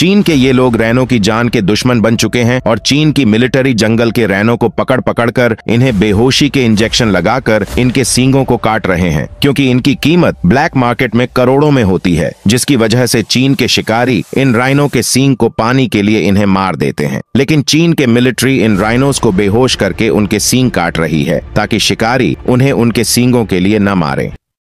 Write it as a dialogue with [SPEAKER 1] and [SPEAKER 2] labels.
[SPEAKER 1] चीन के ये लोग रैनो की जान के दुश्मन बन चुके हैं और चीन की मिलिट्री जंगल के रैनो को पकड़ पकड़ कर इन्हें बेहोशी के इंजेक्शन लगाकर इनके सींगों को काट रहे हैं क्योंकि इनकी कीमत ब्लैक मार्केट में करोड़ों में होती है जिसकी वजह से चीन के शिकारी इन राइनो के सींग को पानी के लिए इन्हें मार देते हैं लेकिन चीन के मिलिट्री इन राइनोस को बेहोश करके उनके सींग काट रही है ताकि शिकारी उन्हें उनके सींगों के लिए न मारे